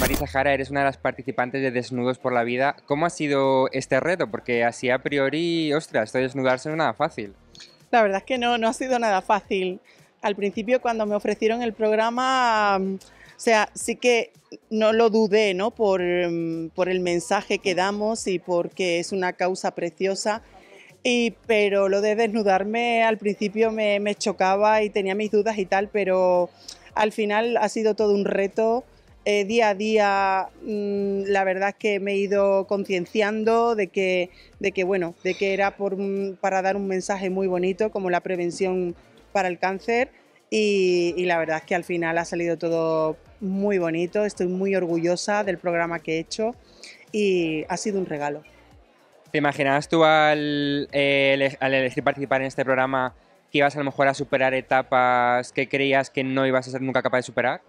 Marisa Jara, eres una de las participantes de Desnudos por la Vida. ¿Cómo ha sido este reto? Porque así a priori, ostras, esto de desnudarse no es nada fácil. La verdad es que no, no ha sido nada fácil. Al principio, cuando me ofrecieron el programa, mm, o sea, sí que no lo dudé, ¿no? Por, mm, por el mensaje que damos y porque es una causa preciosa pero lo de desnudarme al principio me, chocaba y tenía mis dudas y tal, pero al final ha sido todo un reto. Eh, día a día mm, la verdad es que me he ido concienciando de que, de que bueno, de que era para dar un mensaje muy bonito como la prevención para el cáncer y, la verdad es que al final ha salido todo muy bonito, estoy muy orgullosa del programa que he hecho y ha sido un regalo. ¿Te imaginabas tú eh, al, elegir participar en este programa que ibas a lo mejor a superar etapas que creías que no ibas a ser nunca capaz de superar?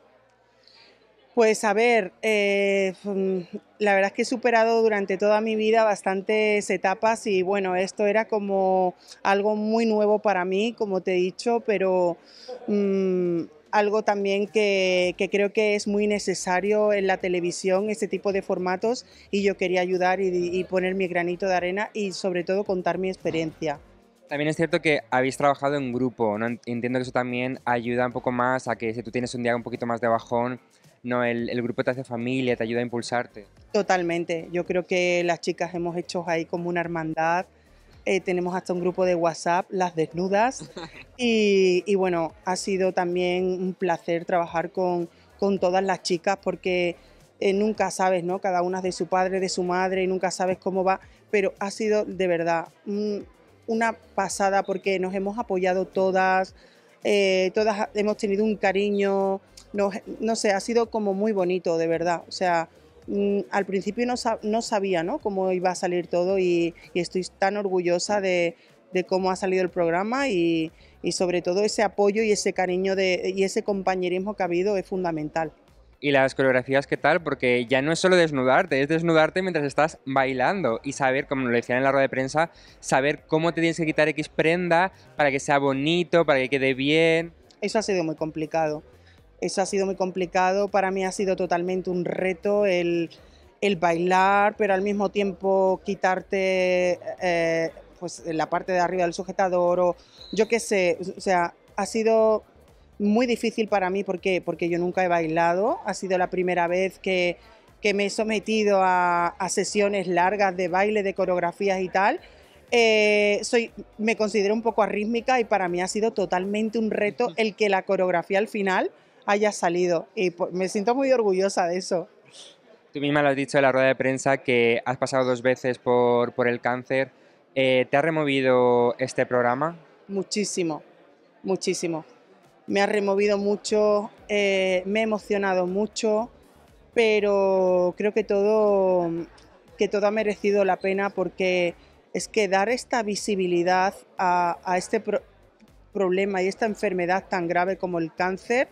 Pues a ver, eh, mm, la verdad es que he superado durante toda mi vida bastantes etapas y bueno, esto era como algo muy nuevo para mí, como te he dicho, pero... Mm, algo también que, creo que es muy necesario en la televisión, este tipo de formatos, y yo quería ayudar y, poner mi granito de arena y sobre todo contar mi experiencia. También es cierto que habéis trabajado en grupo, ¿no? entiendo que eso también ayuda un poco más a que si tú tienes un día un poquito más de bajón, no, el, el grupo te hace familia, te ayuda a impulsarte. Totalmente, yo creo que las chicas hemos hecho ahí como una hermandad, eh, tenemos hasta un grupo de WhatsApp, Las Desnudas, y, bueno, ha sido también un placer trabajar con, con todas las chicas porque eh, nunca sabes, ¿no? Cada una es de su padre, de su madre, y nunca sabes cómo va, pero ha sido de verdad una pasada porque nos hemos apoyado todas, eh, todas hemos tenido un cariño, no, no sé, ha sido como muy bonito, de verdad. O sea, Mm, al principio no, sabía cómo iba a salir todo y, estoy tan orgullosa de, cómo ha salido el programa y, sobre todo ese apoyo y ese cariño y ese compañerismo que ha habido es fundamental. ¿Y las coreografías qué tal? Porque ya no es solo desnudarte, es desnudarte mientras estás bailando y saber, como lo decían en la rueda de prensa, saber cómo te tienes que quitar X prenda para que sea bonito, para que quede bien. Eso ha sido muy complicado eso ha sido muy complicado, para mí ha sido totalmente un reto el, el bailar, pero al mismo tiempo quitarte eh, pues, la parte de arriba del sujetador o yo qué sé, o sea, ha sido muy difícil para mí, ¿por qué? Porque yo nunca he bailado, ha sido la primera vez que, que me he sometido a, a sesiones largas de baile, de coreografías y tal. Eh, soy, me considero un poco arrítmica y para mí ha sido totalmente un reto el que la coreografía al final haya salido. Y me siento muy orgullosa de eso. Tú misma lo has dicho en la rueda de prensa que has pasado dos veces por, el cáncer. Eh, ¿Te ha removido este programa? Muchísimo, muchísimo. Me ha removido mucho, eh, me ha emocionado mucho, pero creo que todo, que todo ha merecido la pena porque es que dar esta visibilidad a, este problema y esta enfermedad tan grave como el cáncer,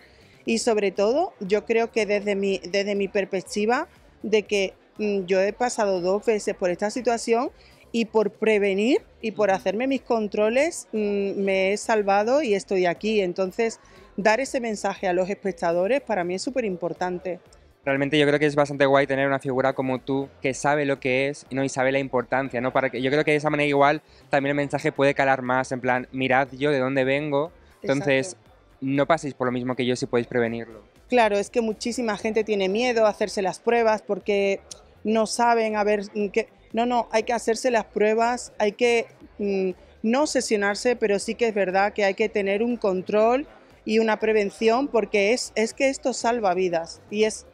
y sobre todo yo creo que desde mi, desde mi perspectiva de que mm, yo he pasado dos veces por esta situación y por prevenir y por hacerme mis controles mm, me he salvado y estoy aquí. Entonces, dar ese mensaje a los espectadores para mí es súper importante. Realmente yo creo que es bastante guay tener una figura como tú que sabe lo que es ¿no? y sabe la importancia. ¿no? Para que, yo creo que de esa manera igual también el mensaje puede calar más, en plan, mirad yo de dónde vengo. Entonces, no paséis por lo mismo que yo si podéis prevenirlo. Claro, es que muchísima gente tiene miedo a hacerse las pruebas porque no saben a ver mm, qué... No, no, hay que hacerse las pruebas, hay que mm, no sesionarse, pero sí que es verdad que hay que tener un control y una prevención porque es, es que esto salva vidas y es,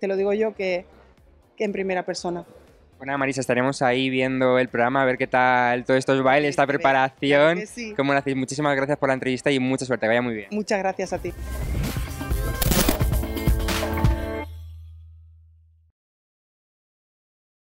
te lo digo yo, que, que en primera persona. Bueno, Marisa, estaremos ahí viendo el programa, a ver qué tal todos estos bailes, esta preparación. lo hacéis. Muchísimas gracias por la entrevista y mucha suerte, que vaya muy bien. Muchas gracias a ti.